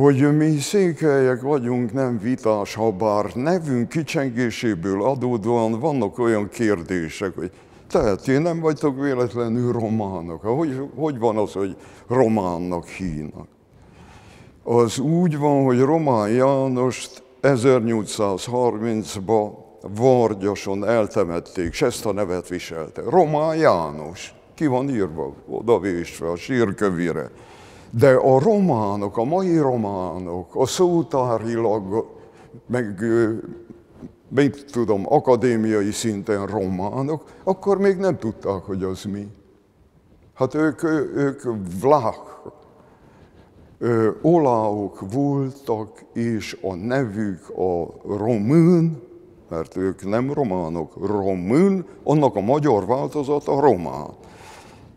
hogy mi székelyek vagyunk, nem vitás, ha bár nevünk kicsengéséből adódóan vannak olyan kérdések, hogy tehát én nem vagytok véletlenül románok. Hogy, hogy van az, hogy románnak hínak? Az úgy van, hogy Román Jánost 1830-ba Vargyason eltemették, és ezt a nevet viselte. Román János, ki van írva, oda a sírkövire. De a románok, a mai románok, a szótárilag, meg mit tudom, akadémiai szinten románok, akkor még nem tudták, hogy az mi. Hát ők, ők vlák, oláok voltak, és a nevük a román, mert ők nem románok, román, annak a magyar változata román.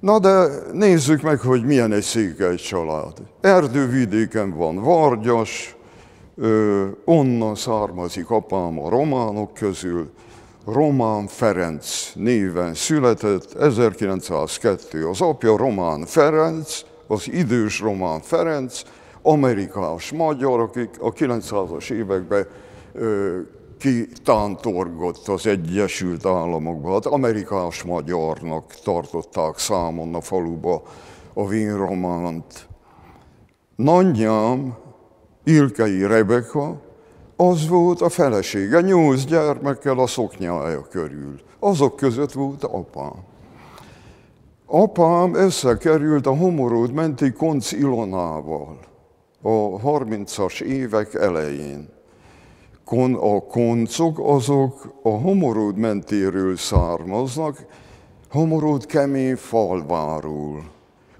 Na de nézzük meg, hogy milyen egy székely család. Erdővidéken van Vargyas, ö, onnan származik apám a románok közül, Román Ferenc néven született, 1902 az apja Román Ferenc, az idős Román Ferenc, amerikás magyar, akik a 900-as években kitántorgott az Egyesült Államokba. Hát amerikás magyarnak tartották számon a faluba a vinrománt. Nagyjám, Ilkei Rebeka, az volt a felesége, nyolc gyermekkel a szoknyája körül. Azok között volt apám. Apám összekerült a homoród menti Konc Ilonával a 30-as évek elején kon, a koncok azok a homoród mentéről származnak, Homorúd kemény falvárul.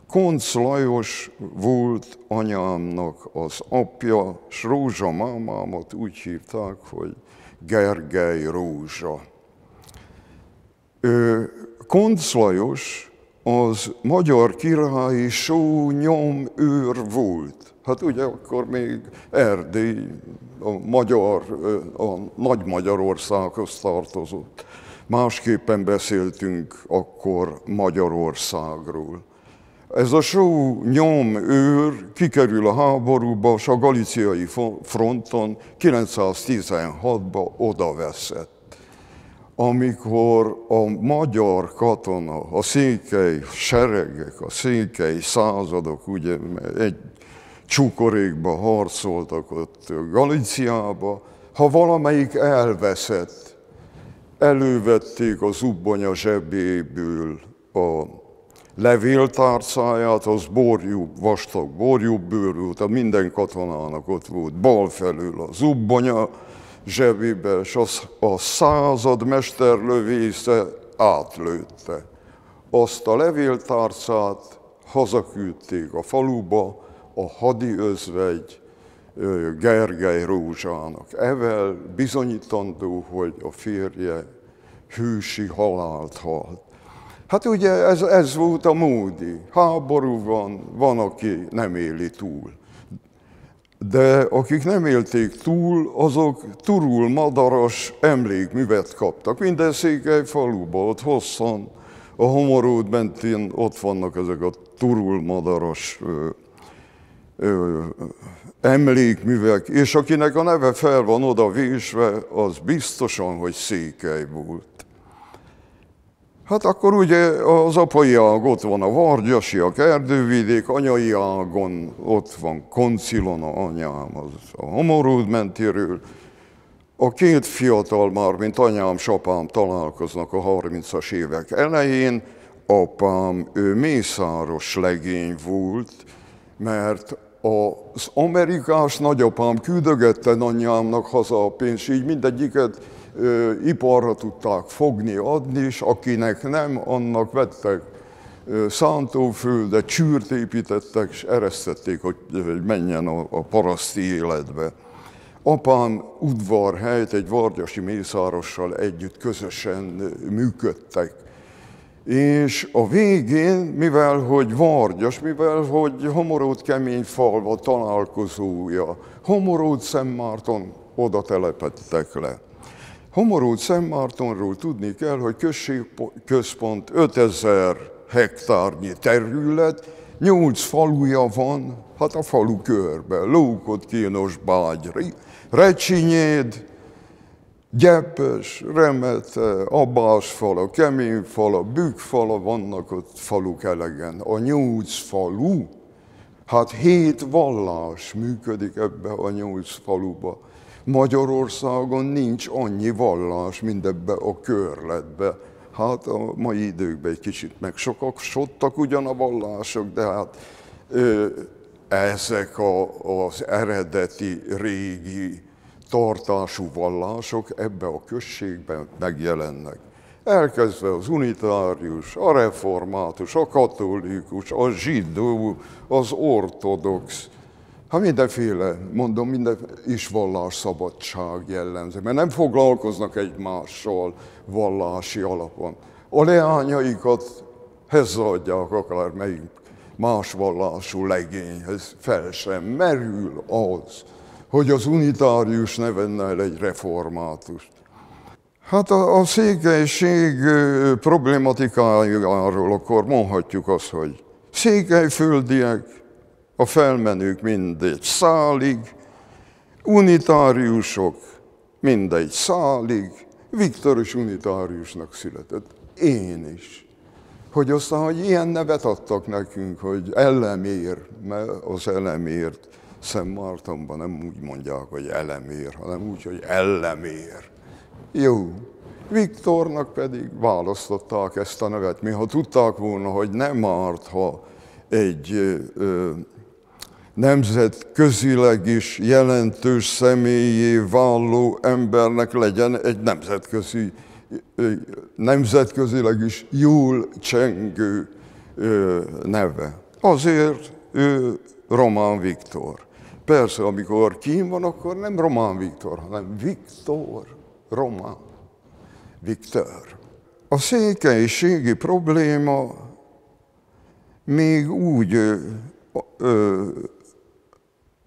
Konc Lajos volt anyámnak az apja, s Rózsa mámámat úgy hívták, hogy Gergely Rózsa. Ő, Konc Lajos az magyar királyi só őr volt. Hát ugye akkor még Erdély a magyar, a nagy Magyarországhoz tartozott. Másképpen beszéltünk akkor Magyarországról. Ez a só őr kikerül a háborúba, és a galiciai fronton 916-ba odaveszett amikor a magyar katona, a székely seregek, a székely századok ugye egy csukorékba harcoltak ott Galiciába, ha valamelyik elveszett, elővették az ubbonya zsebéből a levéltárcáját, az borjú, vastag borjú bőrű, a minden katonának ott volt, bal felül az ubbonya, zsebébe, és a század mesterlövésze átlőtte. Azt a levéltárcát hazaküldték a faluba a hadi özvegy Gergely Rózsának. Evel bizonyítandó, hogy a férje hűsi halált halt. Hát ugye ez, ez volt a módi. Háború van, van, aki nem éli túl de akik nem élték túl, azok turul madaras emlékművet kaptak. Minden székely faluba, ott hosszan, a homorút mentén ott vannak ezek a turul madaras ö, ö, emlékművek, és akinek a neve fel van oda vésve, az biztosan, hogy székely volt. Hát akkor ugye az apai ág ott van a a Erdővidék, anyai ágon ott van Koncilon, a anyám az a Homorúd mentiről. A két fiatal már, mint anyám és apám találkoznak a 30-as évek elején. Apám, ő mészáros legény volt, mert az amerikás nagyapám küldögette anyámnak haza a pénzt, így mindegyiket iparra tudták fogni, adni, és akinek nem, annak vettek szántóföldet, csűrt építettek, és eresztették, hogy menjen a, paraszti életbe. Apám udvarhelyt egy vargyasi mészárossal együtt közösen működtek. És a végén, mivel hogy vargyas, mivel hogy homorót kemény falva találkozója, homorót Szent Márton oda telepettek le. Homorút Szentmártonról tudni kell, hogy községközpont 5000 hektárnyi terület, nyolc faluja van, hát a falu körbe, Lókot, Kínos, Bágyri, Recsinyéd, Gyepes, Remete, Abásfala, Keményfala, Bükfala vannak ott faluk elegen. A nyolc falu, hát hét vallás működik ebbe a nyolc faluba. Magyarországon nincs annyi vallás ebbe a körletbe. Hát a mai időkben egy kicsit meg sokak sottak ugyan a vallások, de hát ö, ezek a, az eredeti, régi tartású vallások ebbe a községben megjelennek. Elkezdve az unitárius, a református, a katolikus, a zsidó, az ortodox, ha mindenféle, mondom, minden is szabadság jellemző, mert nem foglalkoznak egymással vallási alapon. A leányaikat hezzadják akár melyik más vallású legényhez, fel sem merül az, hogy az unitárius ne venne el egy reformátust. Hát a, a székelység problématikájáról akkor mondhatjuk azt, hogy székelyföldiek a felmenők mindegy szálig, unitáriusok mindegy szálig, Viktoros unitáriusnak született. Én is. Hogy aztán, hogy ilyen nevet adtak nekünk, hogy elemér, mert az elemért Szent Mártonban nem úgy mondják, hogy elemér, hanem úgy, hogy ellemér. Jó. Viktornak pedig választották ezt a nevet. Mi, ha tudták volna, hogy nem árt, ha egy ö, nemzetközileg is jelentős személyé váló embernek legyen egy nemzetközi, nemzetközileg is jól csengő neve. Azért ő Román Viktor. Persze, amikor kín van, akkor nem Román Viktor, hanem Viktor Román. Viktor. A székelységi probléma még úgy ö, ö,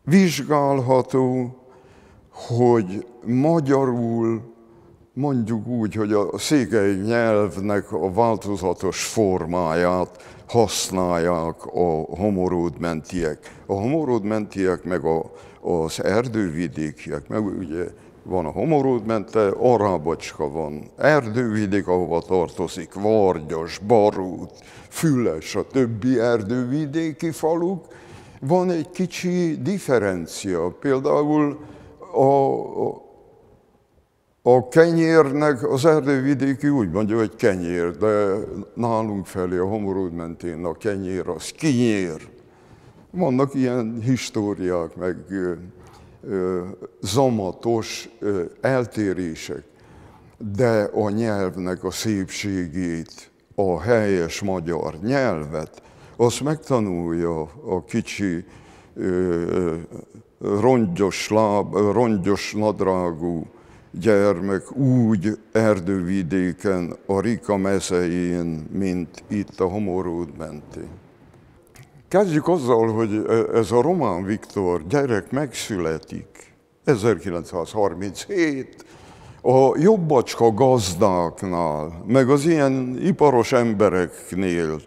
vizsgálható, hogy magyarul mondjuk úgy, hogy a székely nyelvnek a változatos formáját használják a homoródmentiek. A homoródmentiek meg a, az erdővidékiek, meg ugye van a homoródmente, arábocska van, erdővidék, ahova tartozik, Vargyas, Barút, Füles, a többi erdővidéki faluk, van egy kicsi differencia. Például a, a, kenyérnek az erdővidéki úgy mondja, hogy kenyér, de nálunk felé a homorúd mentén a kenyér az kinyér. Vannak ilyen históriák, meg ö, ö, zamatos ö, eltérések, de a nyelvnek a szépségét, a helyes magyar nyelvet azt megtanulja a kicsi rongyos, láb, rongyos nadrágú gyermek úgy erdővidéken, a Rika mezején, mint itt a homorúd menti. Kezdjük azzal, hogy ez a Román Viktor gyerek megszületik 1937, a jobbacska gazdáknál, meg az ilyen iparos embereknél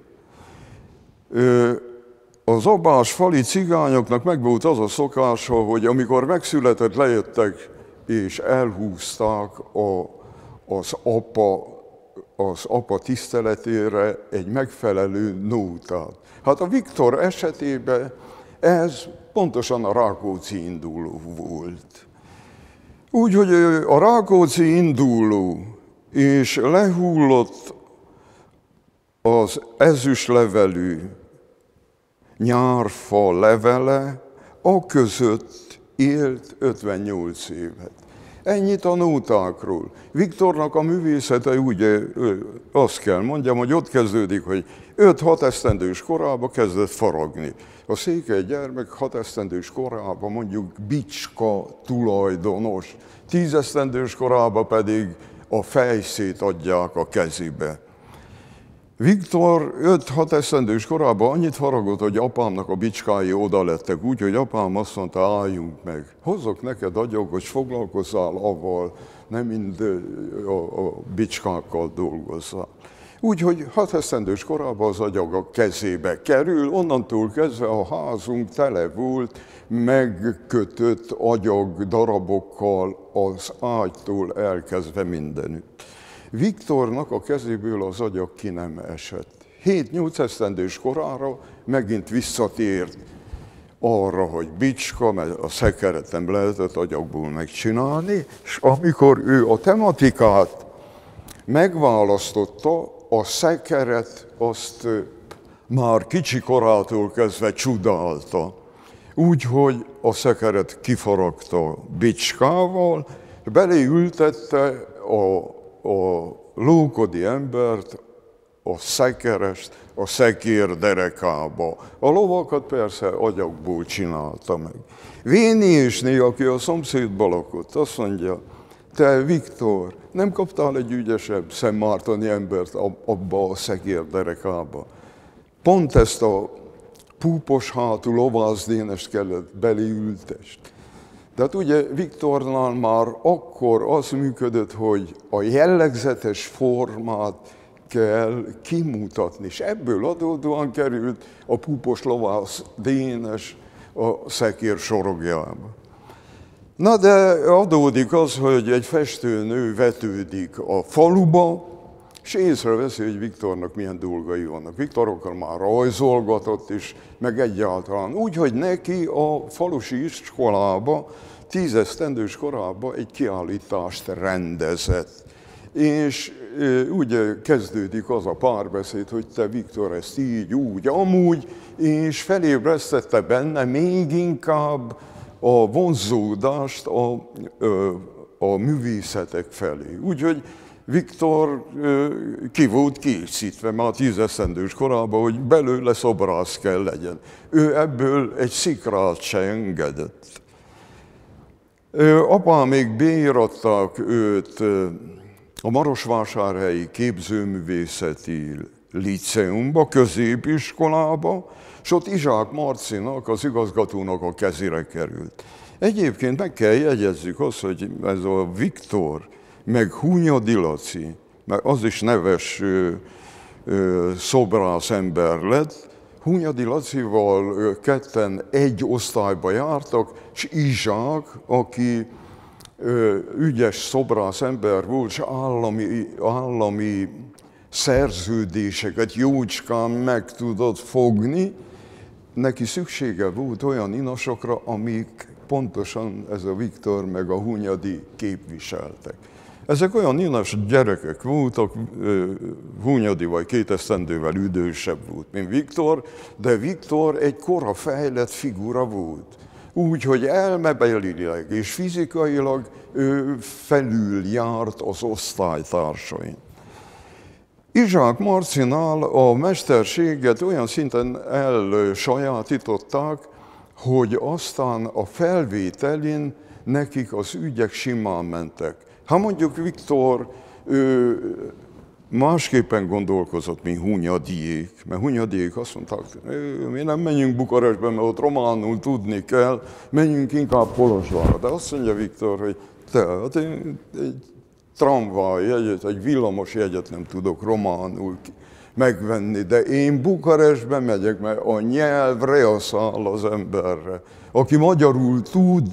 az abás fali cigányoknak megvolt az a szokása, hogy amikor megszületett, lejöttek és elhúzták a, az, apa, az apa tiszteletére egy megfelelő nótát. Hát a Viktor esetében ez pontosan a Rákóczi induló volt. Úgyhogy a Rákóczi induló és lehullott az ezüstlevelű nyárfa levele, a között élt 58 évet. Ennyit a nótákról. Viktornak a művészete ugye, azt kell mondjam, hogy ott kezdődik, hogy 5-6 esztendős korába kezdett faragni. A székely gyermek 6 esztendős korában mondjuk bicska tulajdonos, 10 esztendős korában pedig a fejszét adják a kezébe. Viktor 5-6 eszendős korában annyit faragott, hogy apámnak a bicskái oda lettek, hogy apám azt mondta, álljunk meg. Hozok neked hogy foglalkozzál avval, nem mind a, a bicskákkal dolgozzál. Úgyhogy hat eszendős korában az agyag a kezébe kerül, onnantól kezdve a házunk tele volt megkötött agyag darabokkal az ágytól elkezdve mindenütt. Viktornak a kezéből az agyak ki nem esett. 7-8 esztendős korára megint visszatért arra, hogy bicska, mert a szekeret nem lehetett agyakból megcsinálni, és amikor ő a tematikát megválasztotta, a szekeret azt már kicsi korától kezdve csodálta. Úgyhogy a szekeret kifaragta bicskával, beléültette a a lókodi embert a szekerest, a szekér derekába. A lovakat persze agyakból csinálta meg. Véni és né, aki a szomszédba lakott, azt mondja, te Viktor, nem kaptál egy ügyesebb szemmártani embert abba a szekér derekába? Pont ezt a púpos hátú lovászdénest kellett beliültest. Tehát ugye Viktornál már akkor az működött, hogy a jellegzetes formát kell kimutatni, és ebből adódóan került a púpos lovász Dénes a szekér sorogjába. Na de adódik az, hogy egy festőnő vetődik a faluba, és észreveszi, hogy Viktornak milyen dolgai vannak. Viktor akkor már rajzolgatott is, meg egyáltalán. Úgy, hogy neki a falusi iskolába, tízesztendős korába egy kiállítást rendezett. És ugye kezdődik az a párbeszéd, hogy te Viktor ezt így, úgy, amúgy, és felébresztette benne még inkább a vonzódást a, a, a művészetek felé. Úgyhogy Viktor ki volt készítve már tízeszendős korában, hogy belőle szobrász kell legyen. Ő ebből egy szikrát se engedett. Apám még bíratták őt a Marosvásárhelyi Képzőművészeti Liceumba, középiskolába, és ott Izsák Marcinak, az igazgatónak a kezére került. Egyébként meg kell jegyezzük azt, hogy ez a Viktor meg Hunyadi Laci, mert az is neves ö, ö, szobrász ember lett, Hunyadi Lacival ketten egy osztályba jártak, és Izsák, aki ö, ügyes szobrász ember volt, és állami, állami szerződéseket jócskán meg tudott fogni, neki szüksége volt olyan inasokra, amik pontosan ez a Viktor meg a Hunyadi képviseltek. Ezek olyan nyilvános gyerekek voltak, Hunyadi vagy két esztendővel idősebb volt, mint Viktor, de Viktor egy kora fejlett figura volt. Úgy, hogy elmebelileg és fizikailag ő felül járt az osztálytársain. Izsák Marcinál a mesterséget olyan szinten elsajátították, hogy aztán a felvételin nekik az ügyek simán mentek. Ha mondjuk Viktor ő másképpen gondolkozott, mint Hunyadiék, mert Hunyadiék azt mondták, mi nem menjünk Bukarestbe, mert ott románul tudni kell, menjünk inkább Kolozsvárra. De azt mondja Viktor, hogy te, hát én egy tramvaj jegyet, egy villamos jegyet nem tudok románul megvenni, de én Bukarestbe megyek, mert a nyelv reaszál az emberre. Aki magyarul tud,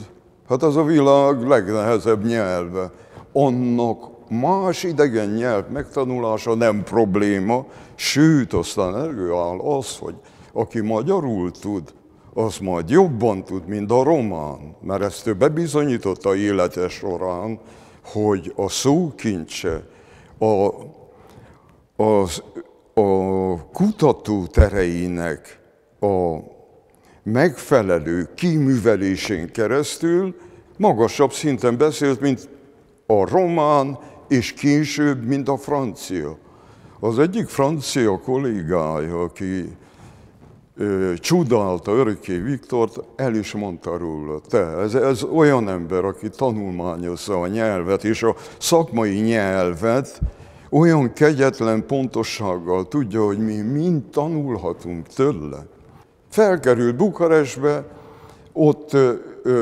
hát az a világ legnehezebb nyelve annak más idegen nyelv megtanulása nem probléma, sőt, aztán előáll az, hogy aki magyarul tud, az majd jobban tud, mint a román, mert ezt ő bebizonyította élete során, hogy a szókincse, a, az, a kutató tereinek a megfelelő kiművelésén keresztül magasabb szinten beszélt, mint a román, és később, mint a francia. Az egyik francia kollégája, aki ö, csodálta örökké Viktort, el is mondta róla, te, ez, ez olyan ember, aki tanulmányozza a nyelvet, és a szakmai nyelvet olyan kegyetlen pontossággal tudja, hogy mi mind tanulhatunk tőle. Felkerült Bukarestbe, ott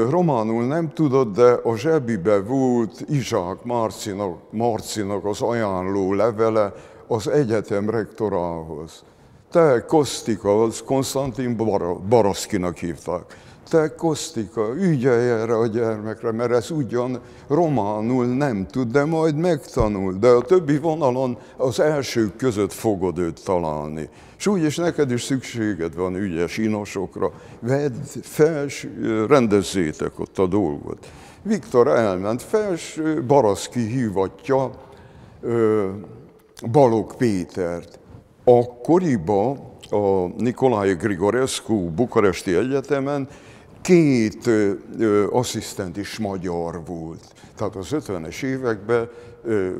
románul nem tudod, de a zsebibe volt Izsák Marcinak, Marcinak az ajánló levele az egyetem rektorához. Te Kostika, az Konstantin Bar- Baraszkinak hívták. Te Kostika, ügyelj erre a gyermekre, mert ez ugyan románul nem tud, de majd megtanul. De a többi vonalon az elsők között fogod őt találni. És úgyis neked is szükséged van ügyes inosokra, vedd fel, rendezzétek ott a dolgot. Viktor elment fels, Baraszki hívatja Balog Pétert. Akkoriban a Nikolai Grigorescu Bukaresti Egyetemen két asszisztent is magyar volt. Tehát az 50-es években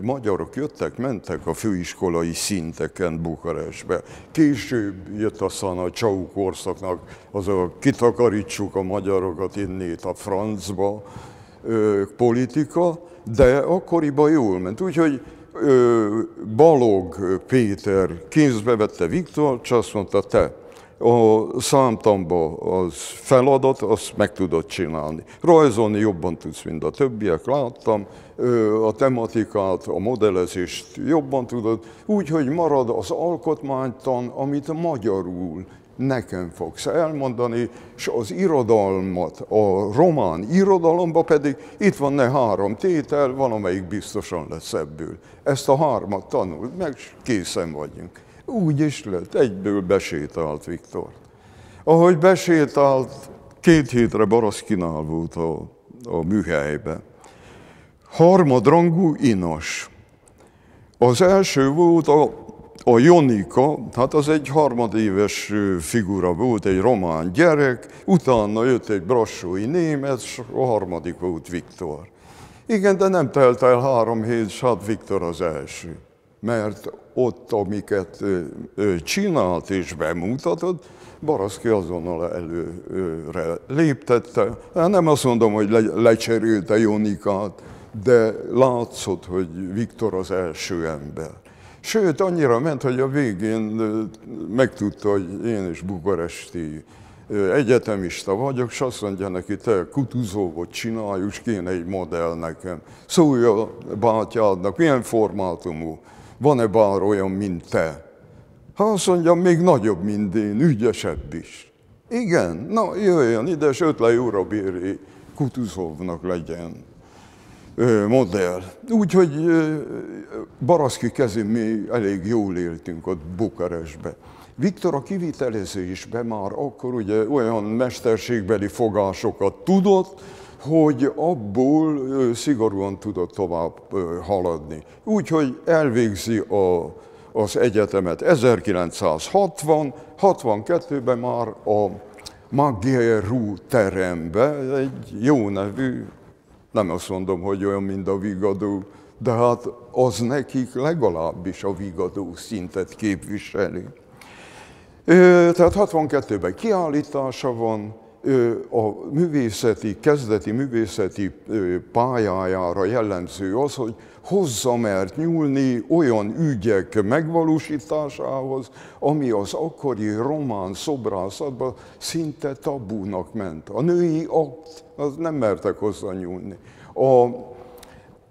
magyarok jöttek, mentek a főiskolai szinteken Bukarestbe. Később jött aztán a Csau korszaknak az a kitakarítsuk a magyarokat innét a francba politika, de akkoriban jól ment. Úgyhogy Balog Péter kézbe vette Viktor, és azt mondta, te a számtamba az feladat, azt meg tudod csinálni. Rajzolni jobban tudsz, mint a többiek, láttam, a tematikát, a modellezést jobban tudod, úgyhogy marad az alkotmánytan, amit magyarul nekem fogsz elmondani, és az irodalmat, a román irodalomba pedig itt van ne három tétel, valamelyik biztosan lesz ebből. Ezt a hármat tanult meg, és készen vagyunk. Úgy is lett, egyből besétált Viktor. Ahogy besétált, két hétre Baraszkinál volt a, a műhelybe. Harmadrangú inas. Az első volt a, a Jonika, hát az egy harmadéves figura volt, egy román gyerek, utána jött egy brassói német, és a harmadik volt Viktor. Igen, de nem telt el három hét, hát Viktor az első mert ott, amiket csinált és bemutatott, Baraszki azonnal előre léptette. Hát nem azt mondom, hogy lecserélte Jonikát, de látszott, hogy Viktor az első ember. Sőt, annyira ment, hogy a végén megtudta, hogy én is bukaresti egyetemista vagyok, és azt mondja neki, te kutuzóvot csinálj, és kéne egy modell nekem. Szólja a bátyádnak, milyen formátumú van-e bár olyan, mint te? Ha azt mondja, még nagyobb, mint én, ügyesebb is. Igen, na jöjjön ide, és le Jurabéri Kutuzovnak legyen modell. Úgyhogy Baraszki kezén mi elég jól éltünk ott Bukarestbe. Viktor a kivitelezésben már akkor ugye olyan mesterségbeli fogásokat tudott, hogy abból szigorúan tudott tovább haladni. Úgyhogy elvégzi a, az egyetemet 1960, 62-ben már a Magyarú terembe, egy jó nevű, nem azt mondom, hogy olyan, mint a Vigadó, de hát az nekik legalábbis a Vigadó szintet képviseli. Tehát 62-ben kiállítása van, a művészeti, kezdeti művészeti pályájára jellemző az, hogy hozzá mert nyúlni olyan ügyek megvalósításához, ami az akkori román szobrászatban szinte tabúnak ment. A női akt, az nem mertek hozzá nyúlni. A,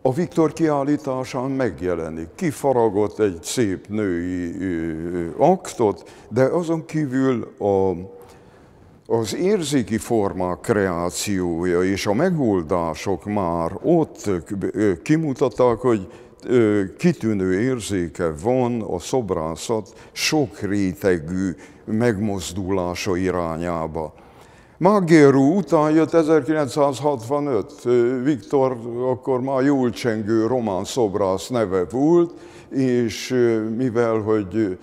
a Viktor kiállításán megjelenik. Kifaragott egy szép női aktot, de azon kívül a az érzéki forma kreációja és a megoldások már ott kimutatták, hogy kitűnő érzéke van a szobrászat sok rétegű megmozdulása irányába. Magyarú után jött 1965, Viktor akkor már jól csengő román szobrász neve volt, és mivel, hogy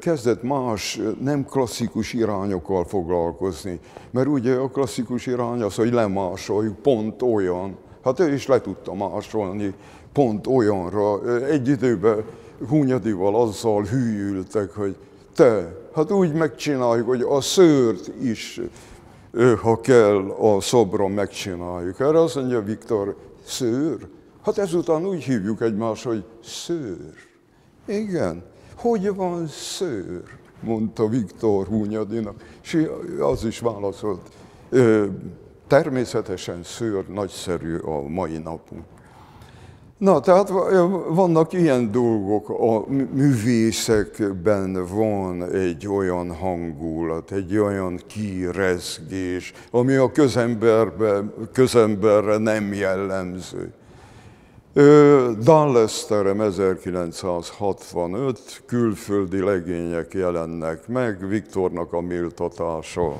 kezdett más, nem klasszikus irányokkal foglalkozni. Mert ugye a klasszikus irány az, hogy lemásoljuk, pont olyan. Hát ő is le tudta másolni, pont olyanra. Egy időben Hunyadival azzal hűültek, hogy te, hát úgy megcsináljuk, hogy a szőrt is, ha kell, a szobra megcsináljuk. Erre azt mondja Viktor, szőr? Hát ezután úgy hívjuk egymást, hogy szőr. Igen hogy van szőr? mondta Viktor Hunyadinak, és az is válaszolt, természetesen szőr nagyszerű a mai napunk. Na, tehát vannak ilyen dolgok, a művészekben van egy olyan hangulat, egy olyan kirezgés, ami a közemberbe, közemberre nem jellemző. Dallesterem 1965, külföldi legények jelennek meg, Viktornak a méltatása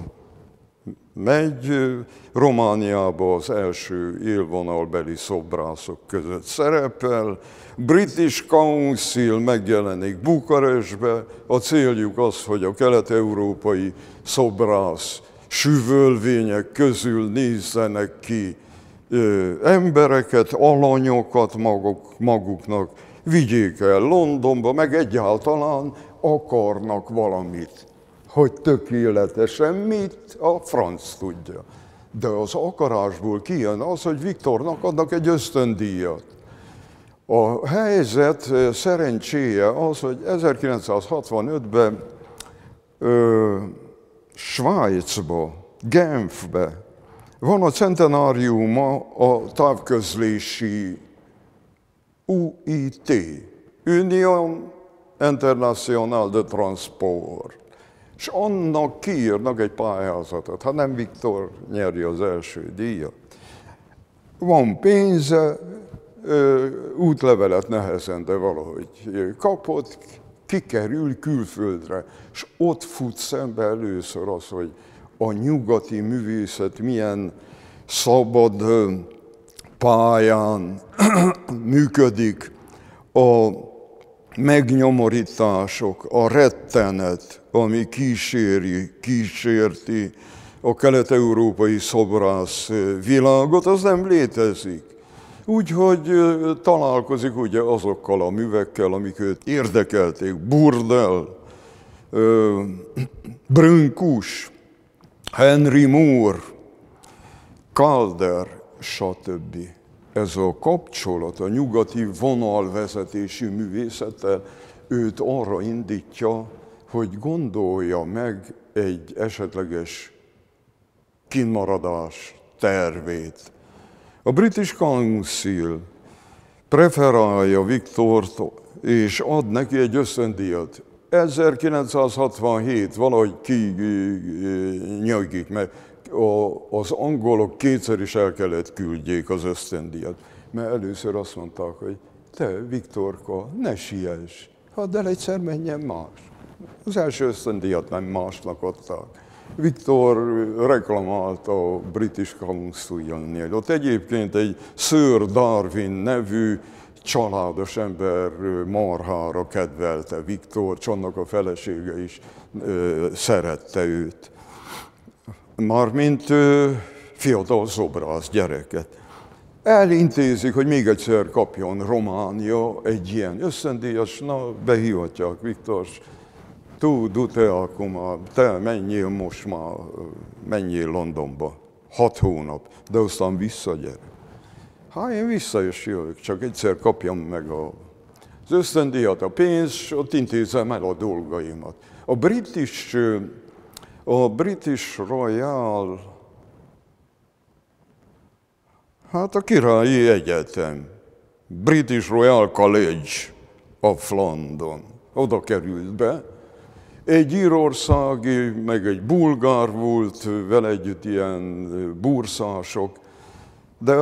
megy, Romániába az első élvonalbeli szobrászok között szerepel, British Council megjelenik Bukarestbe, a céljuk az, hogy a kelet-európai szobrász süvölvények közül nézzenek ki embereket, alanyokat maguk, maguknak, vigyék el Londonba, meg egyáltalán akarnak valamit. Hogy tökéletesen mit, a franc tudja. De az akarásból kijön az, hogy Viktornak adnak egy ösztöndíjat. A helyzet szerencséje az, hogy 1965-ben ö, Svájcba, Genfbe van a centenáriuma a távközlési UIT, Union International de Transport, és annak kiírnak egy pályázatot. Ha hát nem Viktor nyeri az első díjat. Van pénze, útlevelet nehezen, de valahogy kapott, kikerül külföldre, és ott fut szembe először az, hogy a nyugati művészet milyen szabad pályán működik a megnyomorítások, a rettenet, ami kíséri, kísérti a kelet-európai szobrász világot, az nem létezik. Úgyhogy találkozik ugye azokkal a művekkel, amik őt érdekelték, Burdel, Brünkus, Henry Moore, Calder, stb. Ez a kapcsolat a nyugati vonalvezetési művészete őt arra indítja, hogy gondolja meg egy esetleges kinmaradás tervét. A British Council preferálja Viktort és ad neki egy összöndíjat, 1967 valahogy ki nyögik, mert az angolok kétszer is el kellett küldjék az ösztöndíjat. Mert először azt mondták, hogy te, Viktorka, ne siess, hadd el egyszer menjen más. Az első ösztöndíjat nem másnak adták. Viktor reklamált a British Council-nél. Ott egyébként egy Sir Darwin nevű családos ember marhára kedvelte Viktor, annak a felesége is ö, szerette őt. Mármint ö, fiatal szobrász gyereket. Elintézik, hogy még egyszer kapjon Románia egy ilyen összendíjas, na, behívhatják Viktor, tud dute akuma, te menjél most már, menjél Londonba, hat hónap, de aztán visszagyere. Ha én vissza is csak egyszer kapjam meg a, az ösztöndíjat, a pénzt, és ott intézem el a dolgaimat. A British, a British Royal, hát a Királyi Egyetem, British Royal College of London, oda került be, egy írországi, meg egy bulgár volt, vele együtt ilyen burszások, de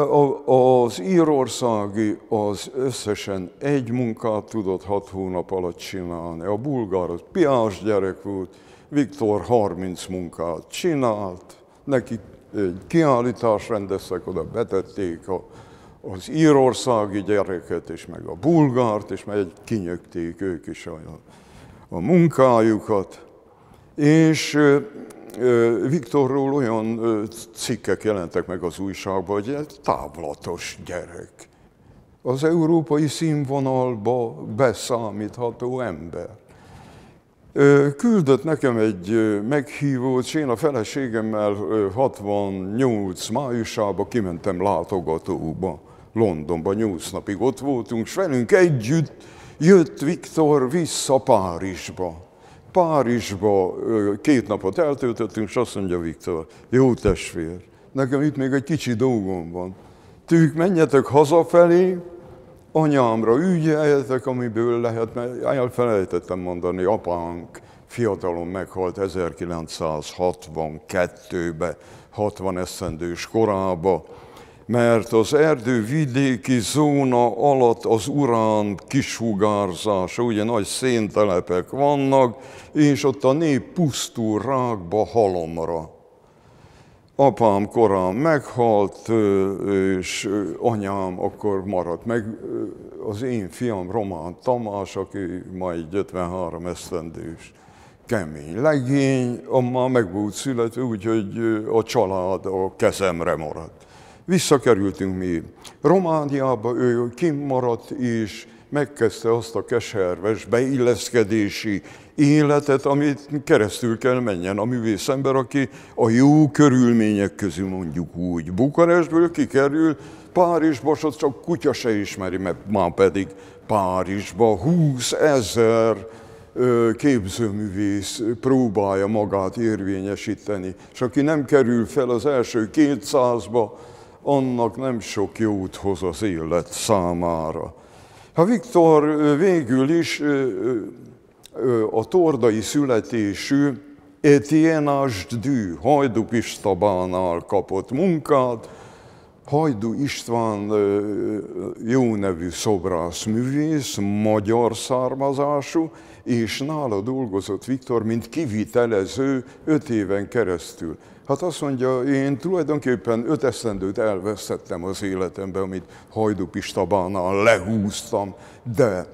az írországi az összesen egy munkát tudott hat hónap alatt csinálni. A bulgár az piás gyerek volt, Viktor 30 munkát csinált, neki egy kiállítás rendeztek, oda betették a, az írországi gyereket, és meg a bulgárt, és meg kinyögték ők is a, a munkájukat. És Viktorról olyan cikkek jelentek meg az újságban, hogy egy távlatos gyerek. Az európai színvonalba beszámítható ember. Küldött nekem egy meghívót, és én a feleségemmel 68 májusába kimentem látogatóba, Londonba, 8 napig ott voltunk, és velünk együtt jött Viktor vissza Párizsba. Párizsba két napot eltöltöttünk, és azt mondja Viktor, jó testvér, nekem itt még egy kicsi dolgom van. Tűk, menjetek hazafelé, anyámra ügyeljetek, amiből lehet, mert elfelejtettem mondani, apánk fiatalon meghalt 1962-be, 60 eszendős korába, mert az erdő vidéki zóna alatt az urán kisugárzása, ugye nagy széntelepek vannak, és ott a nép pusztul rákba halomra. Apám korán meghalt, és anyám akkor maradt meg. Az én fiam Román Tamás, aki ma egy 53 esztendős kemény legény, ma meg volt születve, úgyhogy a család a kezemre maradt. Visszakerültünk mi Romániába, ő kimaradt és megkezdte azt a keserves beilleszkedési életet, amit keresztül kell menjen a művészember, aki a jó körülmények közül mondjuk úgy Bukarestből kikerül, Párizsba, s csak kutya se ismeri, mert már pedig Párizsba 20 ezer képzőművész próbálja magát érvényesíteni, és aki nem kerül fel az első 200-ba, annak nem sok jót hoz az élet számára. Ha Viktor végül is a tordai születésű Etienne Asdű Hajdu Pistabánál kapott munkát, Hajdu István jó nevű művész, magyar származású, és nála dolgozott Viktor, mint kivitelező öt éven keresztül. Hát azt mondja, én tulajdonképpen öt eszendőt elvesztettem az életemben, amit Pistabánál lehúztam, de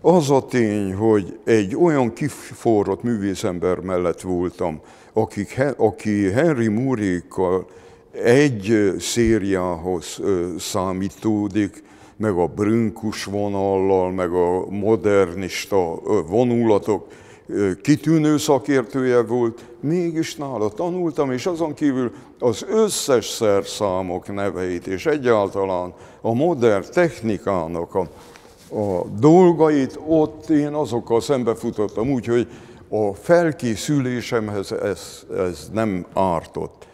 az a tény, hogy egy olyan kiforrott művészember mellett voltam, akik, aki Henry Murékkal egy szériához számítódik, meg a brünkus vonallal, meg a modernista vonulatok kitűnő szakértője volt, mégis nála tanultam, és azon kívül az összes szerszámok neveit, és egyáltalán a modern technikának a, a dolgait ott én azokkal szembefutottam, úgyhogy a felkészülésemhez ez, ez nem ártott.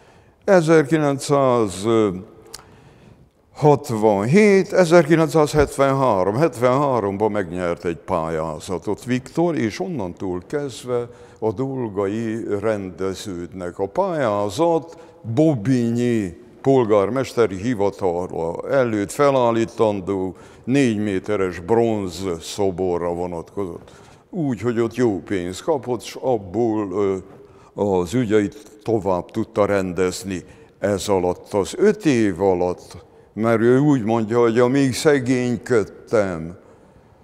1900 67, 1973, 73-ban megnyert egy pályázatot Viktor, és onnantól kezdve a dolgai rendeződnek. A pályázat Bobinyi polgármesteri hivatalra előtt felállítandó négy méteres bronz szoborra vonatkozott. Úgy, hogy ott jó pénzt kapott, és abból az ügyeit tovább tudta rendezni ez alatt, az öt év alatt mert ő úgy mondja, hogy amíg szegényködtem,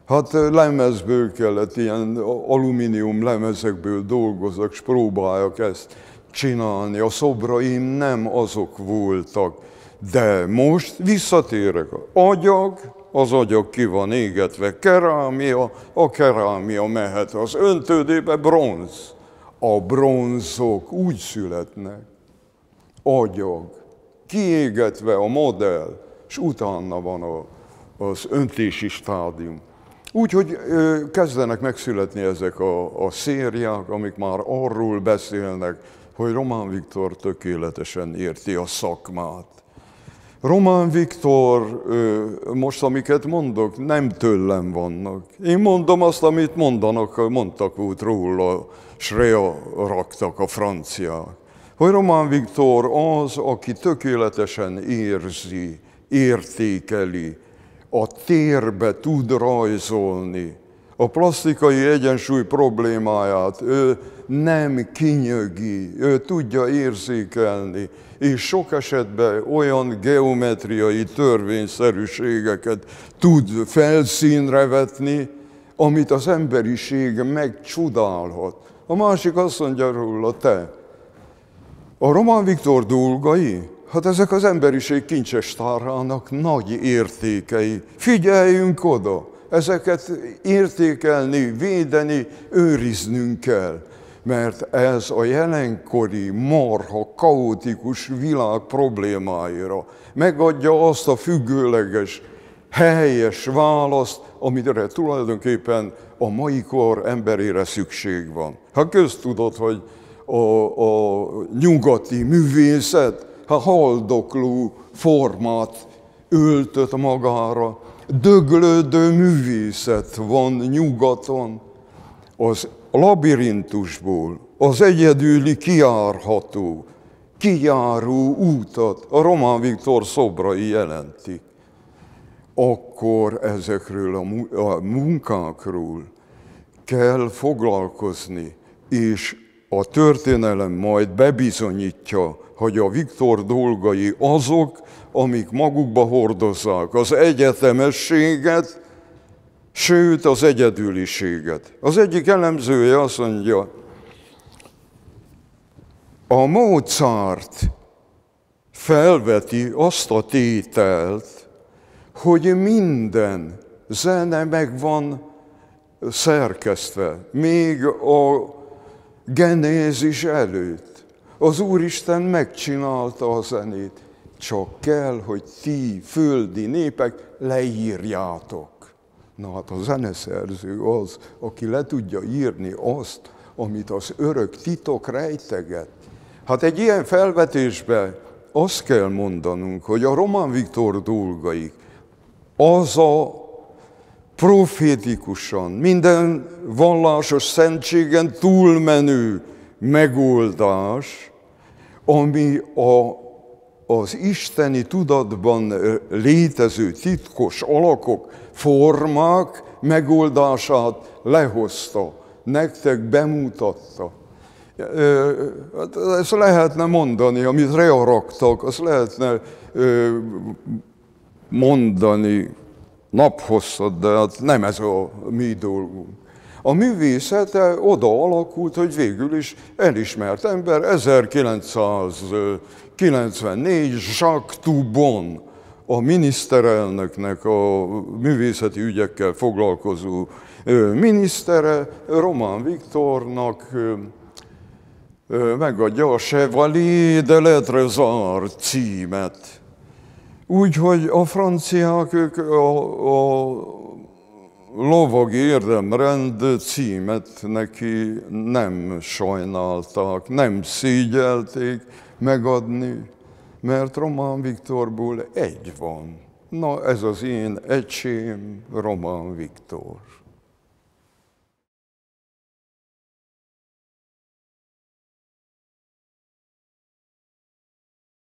hát eh, lemezből kellett, ilyen alumínium lemezekből dolgozok, és próbáljak ezt csinálni. A szobraim nem azok voltak, de most visszatérek. Agyag, az agyag ki van égetve, kerámia, a kerámia mehet az öntődébe, bronz. A bronzok úgy születnek, agyag kiégetve a modell, és utána van a, az öntési stádium. Úgyhogy kezdenek megszületni ezek a, a szériák, amik már arról beszélnek, hogy Román Viktor tökéletesen érti a szakmát. Román Viktor, most amiket mondok, nem tőlem vannak. Én mondom azt, amit mondanak, mondtak út róla, s raktak a franciák hogy Román Viktor az, aki tökéletesen érzi, értékeli, a térbe tud rajzolni a plastikai egyensúly problémáját. Ő nem kinyögi, ő tudja érzékelni, és sok esetben olyan geometriai törvényszerűségeket tud felszínre vetni, amit az emberiség megcsodálhat. A másik azt mondja róla, te, a Román Viktor dolgai, hát ezek az emberiség kincses tárának nagy értékei. Figyeljünk oda, ezeket értékelni, védeni, őriznünk kell mert ez a jelenkori marha, kaotikus világ problémáira megadja azt a függőleges, helyes választ, amire tulajdonképpen a mai kor emberére szükség van. Ha köztudod, hogy a, a nyugati művészet, ha haldokló formát öltött magára. Döglődő művészet van nyugaton. Az labirintusból az egyedüli kiárható, kijáró útat a Román Viktor szobrai jelentik. Akkor ezekről a munkákról kell foglalkozni, és a történelem majd bebizonyítja, hogy a Viktor dolgai azok, amik magukba hordozzák az egyetemességet, sőt az egyedüliséget. Az egyik elemzője azt mondja, a Mozart felveti azt a tételt, hogy minden zene meg van szerkesztve, még a Genézis előtt az Úristen megcsinálta a zenét, csak kell, hogy ti, földi népek, leírjátok. Na hát a zeneszerző az, aki le tudja írni azt, amit az örök titok rejteget. Hát egy ilyen felvetésben azt kell mondanunk, hogy a Román Viktor dolgaik az a profétikusan, minden vallásos szentségen túlmenő megoldás, ami a, az isteni tudatban létező titkos alakok, formák megoldását lehozta, nektek bemutatta. Hát ezt lehetne mondani, amit rearaktak, azt lehetne mondani naphosszat, de hát nem ez a mi dolgunk. A művészete oda alakult, hogy végül is elismert ember, 1994 Jacques Toubon, a miniszterelnöknek, a művészeti ügyekkel foglalkozó minisztere, Román Viktornak megadja a Chevalier de Letrezard címet úgy, hogy a franciák, ők a, a lovag érdemrend címet neki nem sajnálták, nem szígyelték megadni, mert Román Viktorból egy van. Na, ez az én egysém, Román Viktor.